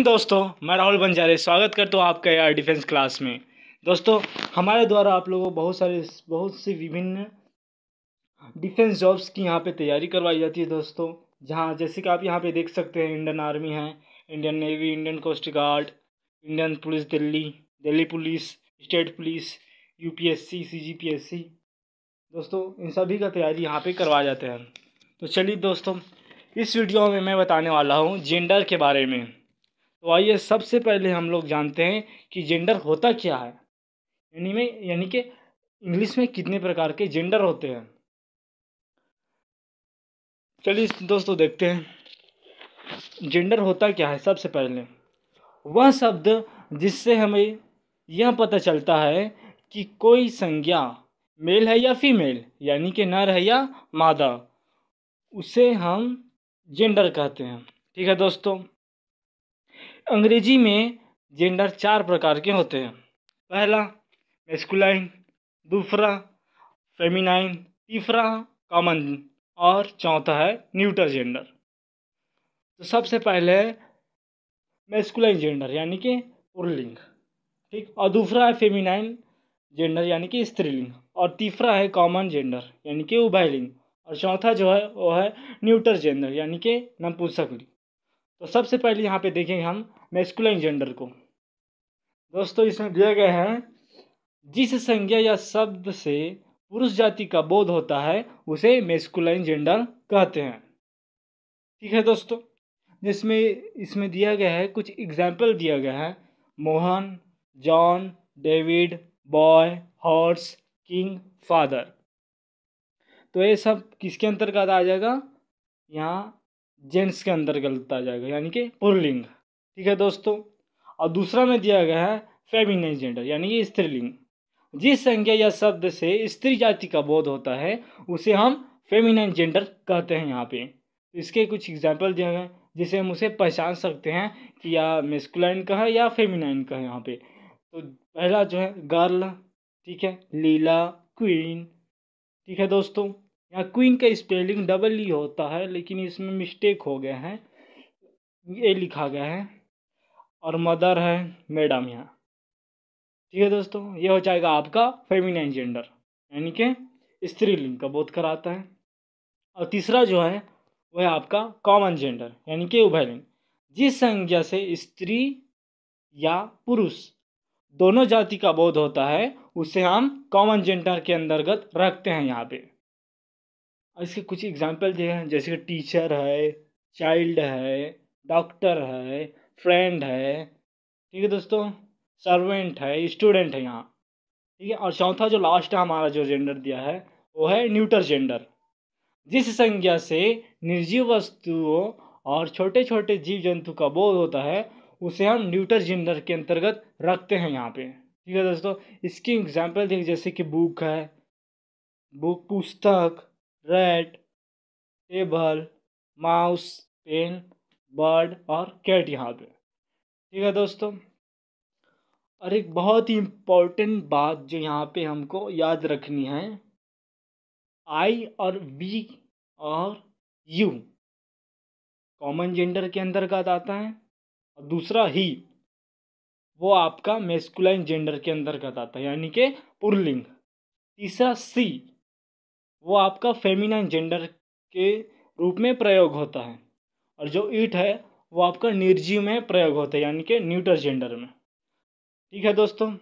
दोस्तों मैं राहुल बंजारे स्वागत करता हूँ आपका यार डिफेंस क्लास में दोस्तों हमारे द्वारा आप लोगों को बहुत सारे बहुत सी विभिन्न डिफेंस जॉब्स की यहाँ पे तैयारी करवाई जाती है दोस्तों जहाँ जैसे कि आप यहाँ पे देख सकते हैं इंडियन आर्मी है Indian navy Indian coast guard Indian police Delhi Delhi police state police UPSC CGPSC दोस्तों इन सभी का तैयारी यहाँ पर करवाया जाते हैं तो चलिए दोस्तों इस वीडियो में मैं बताने वाला हूँ जेंडर के बारे में तो आइए सबसे पहले हम लोग जानते हैं कि जेंडर होता क्या है यानी में यानी कि इंग्लिश में कितने प्रकार के जेंडर होते हैं चलिए दोस्तों देखते हैं जेंडर होता क्या है सबसे पहले वह शब्द जिससे हमें यह पता चलता है कि कोई संज्ञा मेल है या फीमेल यानी कि नर है या मादा उसे हम जेंडर कहते हैं ठीक है दोस्तों अंग्रेजी में जेंडर चार प्रकार के होते हैं पहला मेस्कुलाइन दूसरा फेमिनाइन तीसरा कॉमन और चौथा है न्यूटर जेंडर तो सबसे पहले मेस्कुलाइन जेंडर यानी कि पुरलिंग ठीक और दूसरा है फेमिनाइन जेंडर यानी कि स्त्रीलिंग और तीसरा है कॉमन जेंडर यानी कि उभयलिंग और चौथा जो है वो है न्यूटर जेंडर यानी कि नपुंसकलिंग तो सबसे पहले यहाँ पे देखेंगे हम मेस्कुलाइन जेंडर को दोस्तों इसमें दिया गया है जिस संज्ञा या शब्द से पुरुष जाति का बोध होता है उसे मेस्कुलाइन जेंडर कहते हैं ठीक है दोस्तों जिसमें इसमें दिया गया है कुछ एग्जाम्पल दिया गया है Mohan John David boy horse king father तो ये सब किसके अंतर्गत आ जाएगा यहाँ जेंट्स के अंदर गलत आ जाएगा यानी कि पुरलिंग ठीक है दोस्तों और दूसरा में दिया गया है फेमिनाइज जेंडर यानी कि स्त्रीलिंग जिस संज्ञा या शब्द से स्त्री जाति का बोध होता है उसे हम फेमिनाइन जेंडर कहते हैं यहाँ पे इसके कुछ एग्जाम्पल दिए हैं जिसे हम उसे पहचान सकते हैं कि या मेस्कुलाइन का है या फेमिनाइन का है यहाँ पे तो पहला जो है गर्ल ठीक है लीला क्वीन ठीक है दोस्तों यहाँ क्वीन का स्पेलिंग डबल ही होता है लेकिन इसमें मिस्टेक हो गया है ये लिखा गया है और मदर है मैडम यहाँ ठीक है दोस्तों ये हो जाएगा आपका फेमिनाइन जेंडर यानी कि स्त्रीलिंग का बोध कराता है और तीसरा जो है वह आपका कॉमन जेंडर यानी कि उभयलिंग जिस संज्ञा से स्त्री या पुरुष दोनों जाति का बोध होता है उसे हम कॉमन जेंडर के अंतर्गत रखते हैं यहाँ पे इसके कुछ एग्जाम्पल दिए हैं जैसे कि टीचर है चाइल्ड है डॉक्टर है फ्रेंड है ठीक है दोस्तों सर्वेंट है स्टूडेंट है यहाँ ठीक है और चौथा जो लास्ट है हमारा जो जेंडर दिया है वो है न्यूटर जेंडर जिस संज्ञा से निर्जीव वस्तुओं और छोटे छोटे जीव जंतु का बोध होता है उसे हम न्यूटर जेंडर के अंतर्गत रखते हैं यहाँ पे ठीक है दोस्तों इसकी एग्जाम्पल देखिए जैसे कि बुक है बुक पुस्तक red table mouse pen bird और कैट यहाँ पे ठीक है दोस्तों और एक बहुत ही इम्पोर्टेंट बात जो यहाँ पे हमको याद रखनी है आई और वी और यू कॉमन जेंडर के अंतर्गत आता है और दूसरा ही वो आपका मेस्कुलाइन जेंडर के अंतर्गत आता है यानी कि पुरलिंग तीसरा सी वो आपका फेमिनाइन जेंडर के रूप में प्रयोग होता है और जो ईट है वो आपका निर्जीव में प्रयोग होता है यानी कि न्यूटर जेंडर में ठीक है दोस्तों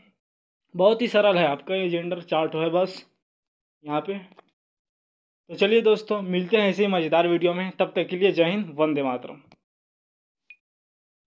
बहुत ही सरल है आपका ये जेंडर चार्ट है बस यहाँ पे तो चलिए दोस्तों मिलते हैं ही मज़ेदार वीडियो में तब तक के लिए जय हिंद वंदे मातरम